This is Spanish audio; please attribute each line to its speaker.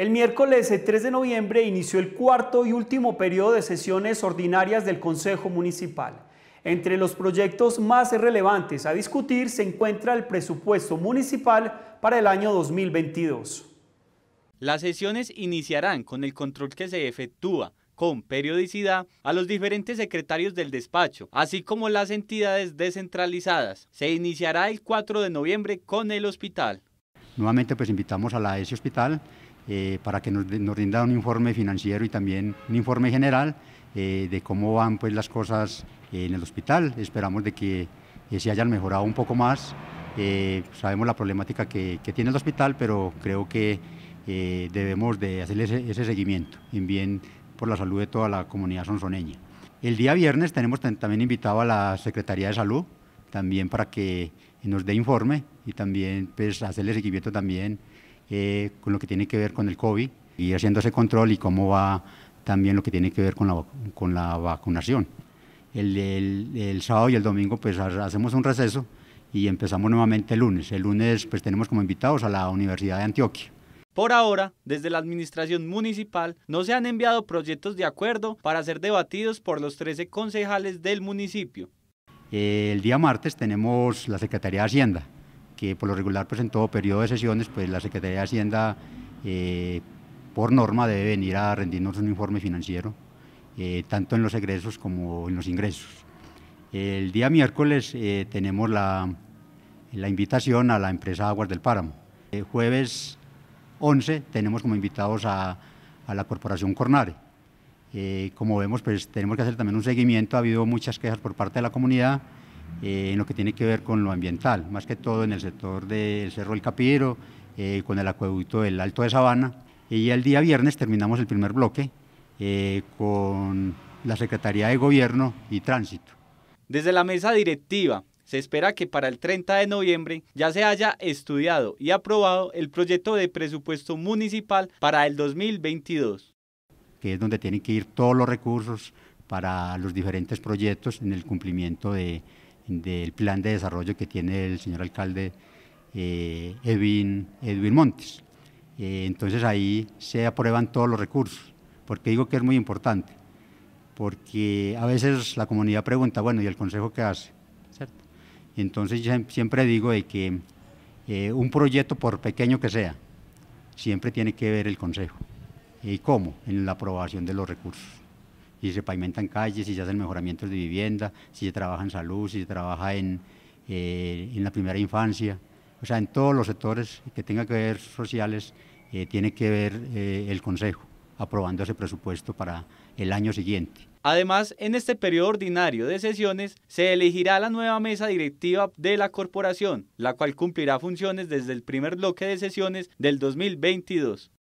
Speaker 1: El miércoles 3 de noviembre inició el cuarto y último periodo de sesiones ordinarias del Consejo Municipal. Entre los proyectos más relevantes a discutir se encuentra el presupuesto municipal para el año 2022. Las sesiones iniciarán con el control que se efectúa con periodicidad a los diferentes secretarios del despacho, así como las entidades descentralizadas. Se iniciará el 4 de noviembre con el hospital.
Speaker 2: Nuevamente pues invitamos a la ESI Hospital eh, para que nos, nos, rinda un informe financiero y también un informe general eh, de cómo van pues, las cosas en el hospital. Esperamos de que eh, se hayan mejorado un poco más. sabemos la problemática que, que, tiene el hospital, pero creo que debemos de hacer ese, ese seguimiento en bien por la salud de toda la comunidad sonsoneña. El día viernes tenemos también invitado a la Secretaría de Salud, también para que nos dé informe y también pues, hacerle seguimiento también eh, con lo que tiene que ver con el COVID y ese control y cómo va también lo que tiene que ver con la, vacunación. El, sábado y el domingo pues hacemos un receso y empezamos nuevamente el lunes. El lunes pues tenemos como invitados a la Universidad de Antioquia. Por ahora,
Speaker 1: desde la administración municipal no se han enviado proyectos de acuerdo para ser debatidos por los 13 concejales del municipio.
Speaker 2: El día martes tenemos la Secretaría de Hacienda, que por lo regular pues en todo periodo de sesiones pues la Secretaría de Hacienda eh, por norma debe venir a rendirnos un informe financiero, eh, tanto en los egresos como en los ingresos. El día miércoles eh, tenemos la, la, invitación a la empresa Aguas del Páramo. El jueves 11 tenemos como invitados a, a la Corporación Cornare. como vemos, pues tenemos que hacer también un seguimiento, ha habido muchas quejas por parte de la comunidad, eh, en lo que tiene que ver con lo ambiental, más que todo en el sector del Cerro El Capiro, eh, con el acueducto del Alto de Sabana. Y el día viernes terminamos el primer bloque eh, con la Secretaría de Gobierno y Tránsito.
Speaker 1: Desde la mesa directiva se espera que para el 30 de noviembre ya se haya estudiado y aprobado el proyecto de presupuesto municipal para el 2022.
Speaker 2: Que es donde tienen que ir todos los recursos para los diferentes proyectos en el cumplimiento de, del plan de desarrollo que tiene el señor alcalde eh, Edwin, Montes. Eh, entonces ahí se aprueban todos los recursos. porque digo que es muy importante? Porque a veces la comunidad pregunta, bueno, ¿y el consejo qué hace? Entonces yo siempre digo que eh, un proyecto, por pequeño que sea, siempre tiene que ver el consejo. ¿Y cómo? En la aprobación de los recursos si se pavimentan calles, si se hacen mejoramientos de vivienda, si se trabaja en salud, si se trabaja en, eh, en la primera infancia. O sea, en todos los sectores que tengan que ver sociales, eh, tiene que ver eh, el Consejo aprobando ese presupuesto para el año siguiente.
Speaker 1: Además, en este periodo ordinario de sesiones se elegirá la nueva mesa directiva de la corporación, la cual cumplirá funciones desde el primer bloque de sesiones del 2022.